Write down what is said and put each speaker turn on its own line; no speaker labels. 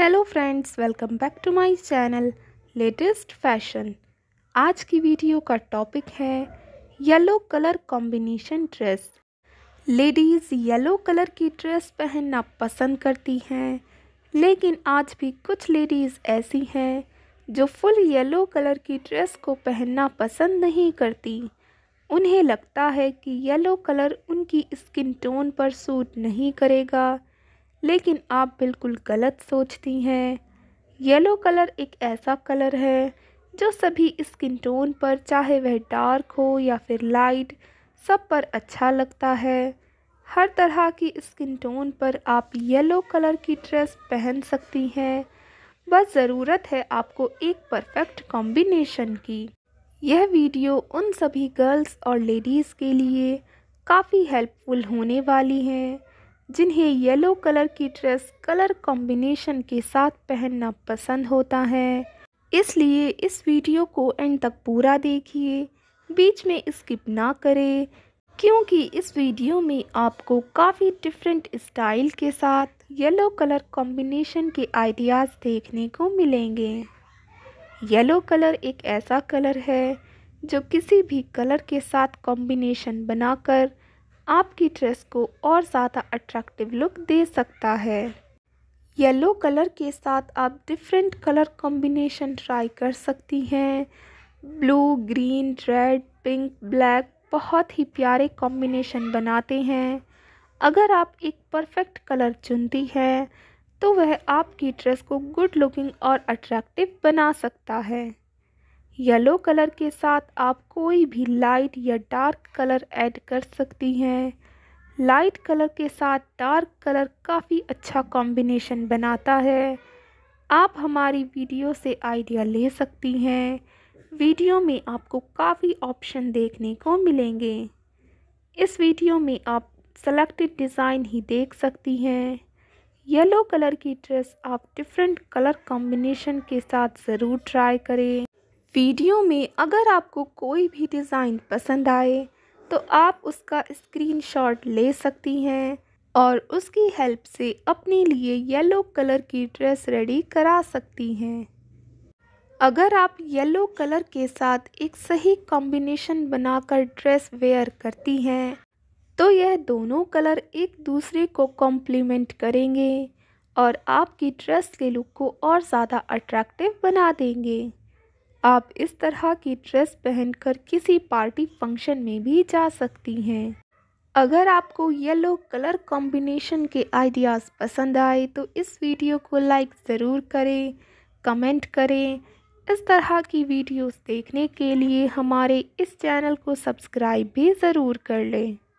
hello friends welcome back to my channel latest fashion आज की video का topic है yellow colour combination dress ladies yellow colour की dress पहनना पसंद करती हैं लेकिन आज भी कुछ लेडीज़ ऐसी हैं जो फुल येलो कलर की ड्रेस को पहनना पसंद नहीं करती उन्हें लगता है कि येलो कलर उनकी स्किन टोन पर सूट नहीं करेगा लेकिन आप बिल्कुल गलत सोचती हैं येलो कलर एक ऐसा कलर है जो सभी स्किन टोन पर चाहे वह डार्क हो या फिर लाइट सब पर अच्छा लगता है हर तरह की स्किन टोन पर आप येलो कलर की ड्रेस पहन सकती हैं बस ज़रूरत है आपको एक परफेक्ट कॉम्बिनेशन की यह वीडियो उन सभी गर्ल्स और लेडीज़ के लिए काफ़ी हेल्पफुल होने वाली हैं जिन्हें येलो कलर की ड्रेस कलर कॉम्बिनेशन के साथ पहनना पसंद होता है इसलिए इस वीडियो को एंड तक पूरा देखिए बीच में स्किप ना करें क्योंकि इस वीडियो में आपको काफ़ी डिफरेंट स्टाइल के साथ येलो कलर कॉम्बिनेशन के आइडियाज़ देखने को मिलेंगे येलो कलर एक ऐसा कलर है जो किसी भी कलर के साथ कॉम्बिनेशन बनाकर आपकी ड्रेस को और ज़्यादा अट्रैक्टिव लुक दे सकता है येलो कलर के साथ आप डिफरेंट कलर कॉम्बिनेशन ट्राई कर सकती हैं blue green red pink black बहुत ही प्यारे कॉम्बिनेशन बनाते हैं अगर आप एक परफेक्ट कलर चुनती हैं तो वह आपकी ड्रेस को गुड लुकिंग और अट्रैक्टिव बना सकता है येलो कलर के साथ आप कोई भी लाइट या डार्क कलर ऐड कर सकती हैं लाइट कलर के साथ डार्क कलर काफ़ी अच्छा कॉम्बिनेशन बनाता है आप हमारी वीडियो से आइडिया ले सकती हैं वीडियो में आपको काफ़ी ऑप्शन देखने को मिलेंगे इस वीडियो में आप सेलेक्टेड डिज़ाइन ही देख सकती हैं येलो कलर की ड्रेस आप डिफरेंट कलर कॉम्बिनेशन के साथ ज़रूर ट्राई करें वीडियो में अगर आपको कोई भी डिज़ाइन पसंद आए तो आप उसका स्क्रीनशॉट ले सकती हैं और उसकी हेल्प से अपने लिए येलो कलर की ड्रेस रेडी करा सकती हैं अगर आप येलो कलर के साथ एक सही कॉम्बिनेशन बनाकर ड्रेस वेयर करती हैं तो यह दोनों कलर एक दूसरे को कॉम्प्लीमेंट करेंगे और आपकी ड्रेस के लुक को और ज़्यादा अट्रैक्टिव बना देंगे आप इस तरह की ड्रेस पहनकर किसी पार्टी फंक्शन में भी जा सकती हैं अगर आपको येलो कलर कॉम्बिनेशन के आइडियाज़ पसंद आए तो इस वीडियो को लाइक ज़रूर करें कमेंट करें इस तरह की वीडियोस देखने के लिए हमारे इस चैनल को सब्सक्राइब भी ज़रूर कर लें